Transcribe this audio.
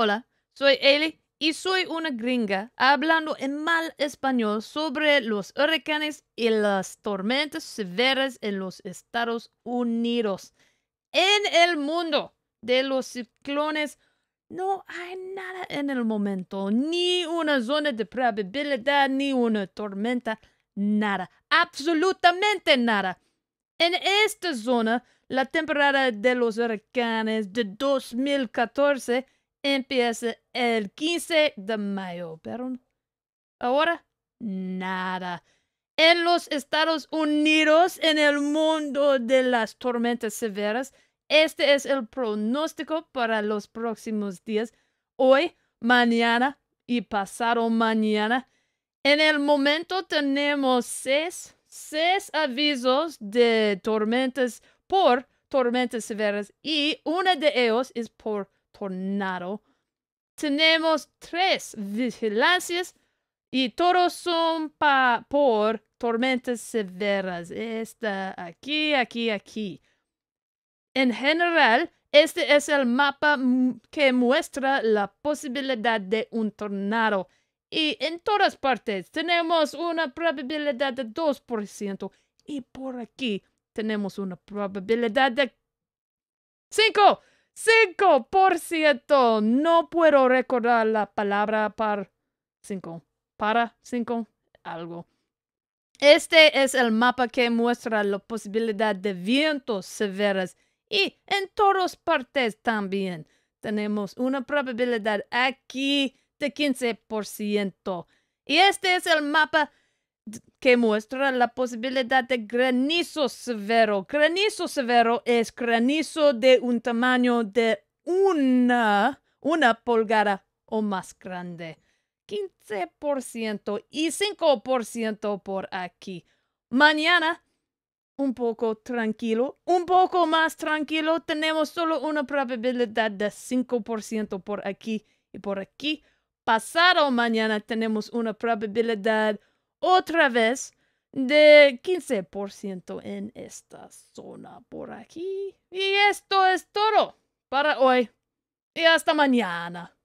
Hola, soy Eli y soy una gringa hablando en mal español sobre los huracanes y las tormentas severas en los Estados Unidos. En el mundo de los ciclones no hay nada en el momento, ni una zona de probabilidad, ni una tormenta, nada, absolutamente nada. En esta zona, la temporada de los huracanes de 2014 empieza el 15 de mayo. Pero ahora, nada. En los Estados Unidos, en el mundo de las tormentas severas, este es el pronóstico para los próximos días. Hoy, mañana y pasado mañana. En el momento tenemos seis, seis avisos de tormentas por tormentas severas y una de ellos es por Tornado. Tenemos tres vigilancias y todos son pa por tormentas severas. Esta aquí, aquí, aquí. En general, este es el mapa que muestra la posibilidad de un tornado. Y en todas partes tenemos una probabilidad de 2%. Y por aquí tenemos una probabilidad de 5. 5%, no puedo recordar la palabra para 5, para 5 algo. Este es el mapa que muestra la posibilidad de vientos severos y en todas partes también. Tenemos una probabilidad aquí de 15%. Y este es el mapa que muestra la posibilidad de granizo severo. Granizo severo es granizo de un tamaño de una, una pulgada o más grande. 15% y 5% por aquí. Mañana, un poco tranquilo, un poco más tranquilo, tenemos solo una probabilidad de 5% por aquí y por aquí. Pasado mañana tenemos una probabilidad otra vez de 15% en esta zona por aquí. Y esto es todo para hoy. Y hasta mañana.